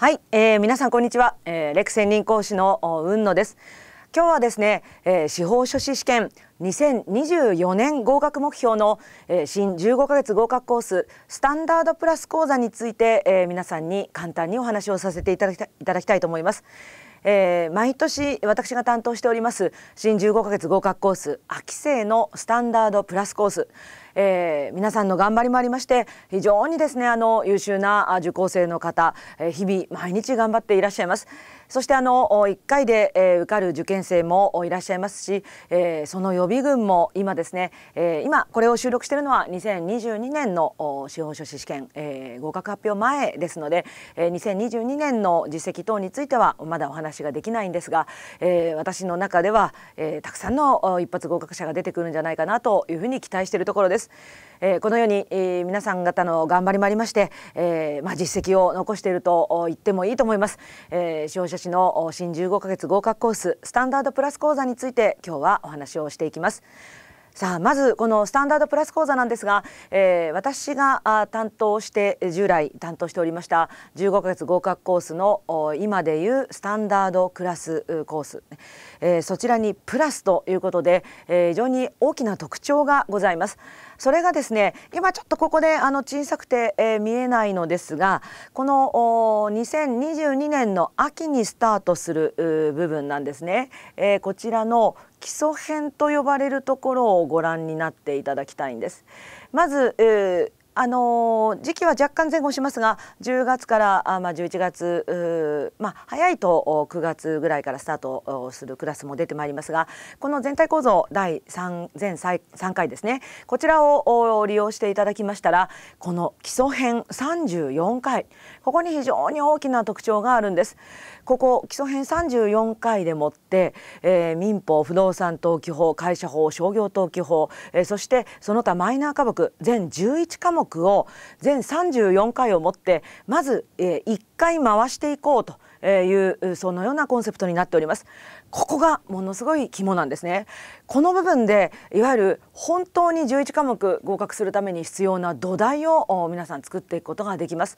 はい、えー、皆さんこんにちは、えー、レクセン林講師の雲野です今日はですね、えー、司法書士試験2024年合格目標の、えー、新15ヶ月合格コーススタンダードプラス講座について、えー、皆さんに簡単にお話をさせていただきたいただきたいと思います。えー、毎年私が担当しております新15ヶ月合格コース秋生のスタンダードプラスコース、えー、皆さんの頑張りもありまして非常にですねあの優秀な受講生の方、えー、日々毎日頑張っていらっしゃいます。そしてあの1回で、えー、受かる受験生もいらっしゃいますし、えー、その予備軍も今ですね、えー、今これを収録しているのは2022年の司法書士試験、えー、合格発表前ですので、えー、2022年の実績等についてはまだお話ができないんですが、えー、私の中では、えー、たくさんの一発合格者が出てくるんじゃないかなというふうに期待しているところです。。えー、このように、えー、皆さん方の頑張りもありまして、えー、まあ、実績を残していると言ってもいいと思います、えー、司法書士の新15ヶ月合格コーススタンダードプラス講座について今日はお話をしていきますさあまずこのスタンダードプラス講座なんですが、えー、私が担当して従来担当しておりました15ヶ月合格コースの今でいうスタンダードクラスコース、えー、そちらにプラスということで、えー、非常に大きな特徴がございます。それがですね今ちょっとここであの小さくて、えー、見えないのですがこの2022年の秋にスタートする部分なんですね、えー、こちらの基礎編と呼ばれるところをご覧になっていただきたいんですまず、えーあの時期は若干前後しますが10月からあ、まあ、11月まあ、早いと9月ぐらいからスタートするクラスも出てまいりますがこの全体構造第3前 3, 3回ですねこちらを利用していただきましたらこの基礎編34回ここに非常に大きな特徴があるんです。ここ基礎編34回でもって、えー、民法不動産登記法会社法商業登記法、えー、そしてその他マイナー科目全11科目を全34回をもってまず、え1回回していこうというそのようなコンセプトになっております。ここがものすごい肝なんですねこの部分でいわゆる本当に11科目合格するために必要な土台を皆さん作っていくことができます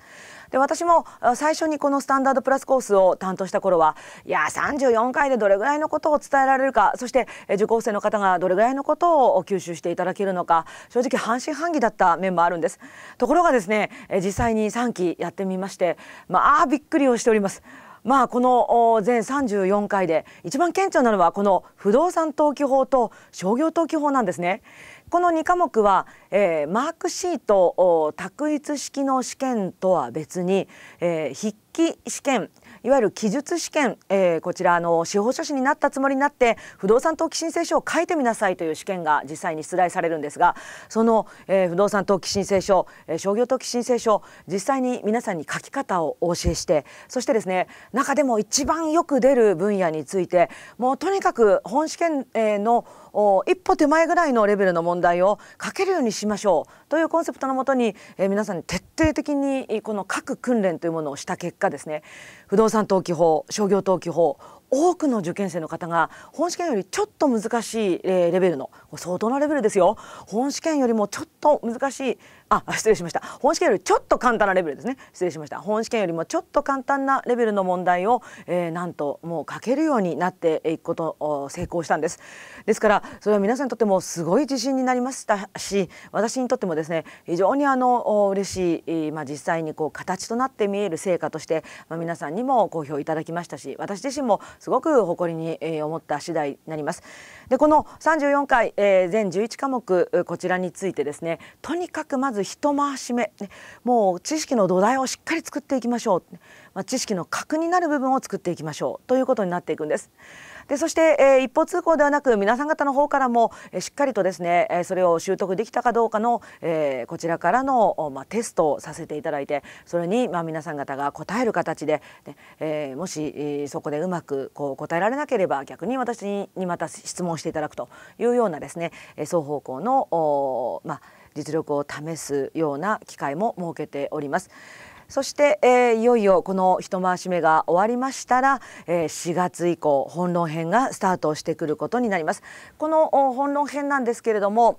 で私も最初にこのスタンダードプラスコースを担当した頃はいや34回でどれぐらいのことを伝えられるかそして受講生の方がどれぐらいのことを吸収していただけるのか正直半信半疑だった面もあるんですところがですね実際に3期やってみましてまあああびっくりをしております。まあこの全34回で一番顕著なのはこの不動産登記法と商業登記法なんですね。この2科目は、えー、マークシート択一式の試験とは別に、えー、筆記試験いわゆる記述試験、えー、こちらの司法書士になったつもりになって不動産登記申請書を書いてみなさいという試験が実際に出題されるんですがその、えー、不動産登記申請書、えー、商業登記申請書実際に皆さんに書き方をお教えしてそしてですね中でも一番よく出る分野についてもうとにかく本試験の一歩手前ぐらいのレベルの問題を書けるようにしましょうというコンセプトのもとに、えー、皆さんに徹底的にこの書く訓練というものをした結果ですね不動産登記法商業登記法多くの受験生の方が本試験よりちょっと難しいレベルの相当なレベルですよ本試験よりもちょっと難しいあ失礼しました本試験よりちょっと簡単なレベルですね失礼しました本試験よりもちょっと簡単なレベルの問題を、えー、なんともう書けるようになっていくこと成功したんですですからそれは皆さんにとってもすごい自信になりましたし私にとってもですね非常にあの嬉しい、まあ、実際にこう形となって見える成果として、まあ、皆さんにも好評いただきましたし私自身もすごく誇りに、え思った次第になります。でこの34回、えー、全11科目こちらについてですねとにかくまず一回し目もう知識の土台をしっかり作っていきましょう、まあ、知識の核になる部分を作っていきましょうということになっていくんです。でそして、えー、一方通行ではなく皆さん方の方からも、えー、しっかりとですね、えー、それを習得できたかどうかの、えー、こちらからの、まあ、テストをさせていただいてそれに、まあ、皆さん方が答える形で、ねえー、もし、えー、そこでうまくこう答えられなければ逆に私にまた質問していただくというようなですね、えー、双方向のお、まあ、実力を試すような機会も設けております。そして、えー、いよいよこの一回し目が終わりましたら、えー、4月以降本論編がスタートしてくることになりますこの本論編なんですけれども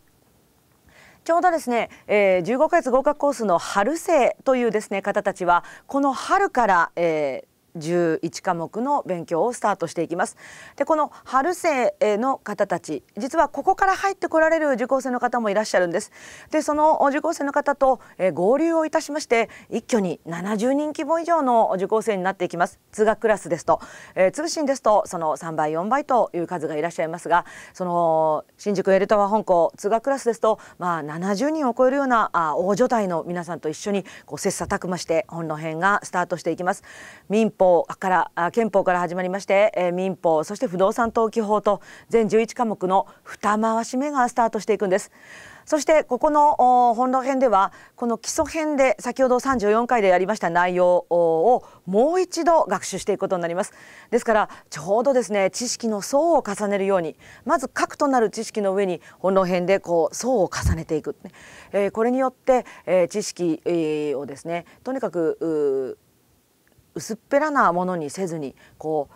ちょうどですね、えー、15ヶ月合格コースの春生というですね方たちはこの春から、えー、11科目の勉強をスタートしていきますでこの春生の方たち実はここから入ってこられる受講生の方もいらっしゃるんですでその受講生の方と合流をいたしまして一挙に70人規模以上の受講生になっていきます通学クラスですと、えー、通信ですとその3倍4倍という数がいらっしゃいますがその新宿エルタワ本校通学クラスですとまあ70人を超えるようなあ大所帯の皆さんと一緒にこう切磋琢磨して本の編がスタートしていきます民法から憲法から始まりまして、え民法そして不動産登記法と全11科目の二回し目がスタートしていくんです。そしてここの本論編ではこの基礎編で先ほど34回でやりました内容をもう一度学習していくことになりますですからちょうどですね知識の層を重ねるようにまず核となる知識の上に本論編でこう層を重ねていく、えー、これによって、えー、知識をですねとにかく薄っぺらなものにせずにこ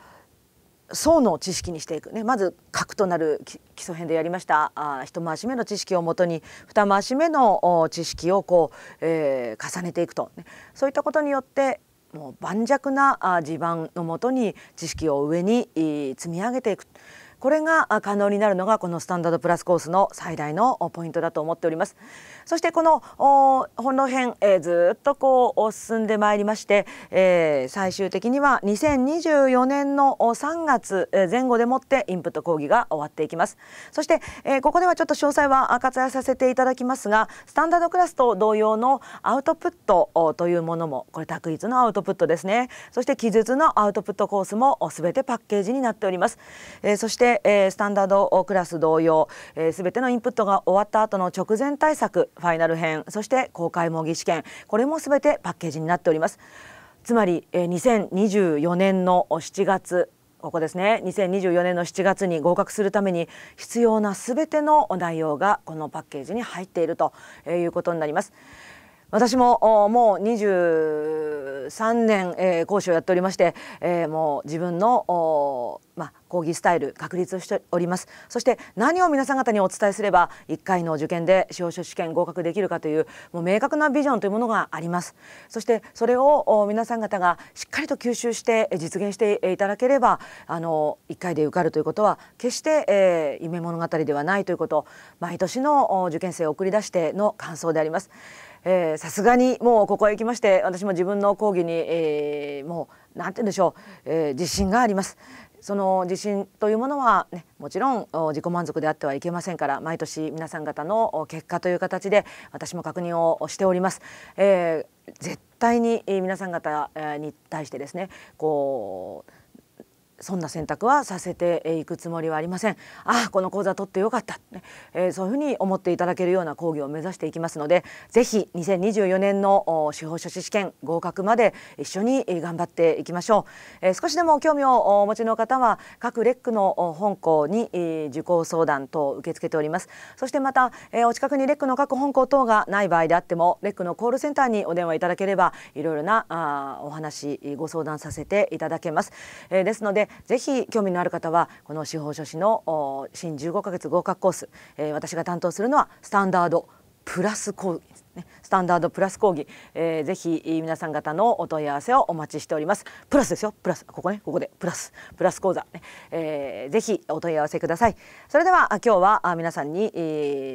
う層の知識にしていくねまず核となる基礎編でやりましたあ一回し目の知識をもとに二回し目の知識をこう、えー、重ねていくと、ね、そういったことによってもう盤石な地盤のもとに知識を上に積み上げていく。これが可能になるのがこのスタンダードプラスコースの最大のポイントだと思っておりますそしてこのこの辺、えー、ずっとこう進んでまいりまして、えー、最終的には2024年の3月前後でもってインプット講義が終わっていきますそして、えー、ここではちょっと詳細は割愛させていただきますがスタンダードクラスと同様のアウトプットというものもこれ択一のアウトプットですねそして記述のアウトプットコースもすべてパッケージになっております、えー、そして、えー、スタンダードクラス同様すべ、えー、てのインプットが終わった後の直前対策ファイナル編そして公開模擬試験これもすべてパッケージになっておりますつまり、えー、2024年の7月ここですね2024年の7月に合格するために必要なすべての内容がこのパッケージに入っているということになります。私ももう23年、えー、講師をやっておりまして、えー、もう自分のまあ、講義スタイル確立をしておりますそして何を皆さん方にお伝えすれば1回の受験で司法書士試験合格できるかというもう明確なビジョンというものがありますそしてそれを皆さん方がしっかりと吸収して実現していただければあの1回で受かるということは決して、えー、夢物語ではないということ毎年の受験生を送り出しての感想であります。さすがにもうここへ来まして私も自分の講義に、えー、もう何て言うんでしょう、えー、自信があります。その自信というものは、ね、もちろん自己満足であってはいけませんから毎年皆さん方の結果という形で私も確認をしております。えー、絶対に皆さん方に対してですねこうそんな選択はさせていくつもりはありませんああこの講座取ってよかった、えー、そういうふうに思っていただけるような講義を目指していきますのでぜひ2024年の司法書士試験合格まで一緒に頑張っていきましょう、えー、少しでも興味をお持ちの方は各レックの本校に受講相談等受け付けておりますそしてまた、えー、お近くにレックの各本校等がない場合であってもレックのコールセンターにお電話いただければいろいろなあお話ご相談させていただけます、えー、ですのでぜひ興味のある方はこの司法書士の新15ヶ月合格コース、えー、私が担当するのはスタンダードプラス講義ですねスタンダードプラス講義、えー、ぜひ皆さん方のお問い合わせをお待ちしておりますプラスですよプラスここねここでプラスプラス講座ね、えー、ぜひお問い合わせくださいそれでは今日は皆さんに、え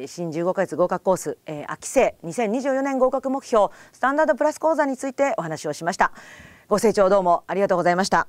ー、新15ヶ月合格コース、えー、秋生2024年合格目標スタンダードプラス講座についてお話をしましたご清聴どうもありがとうございました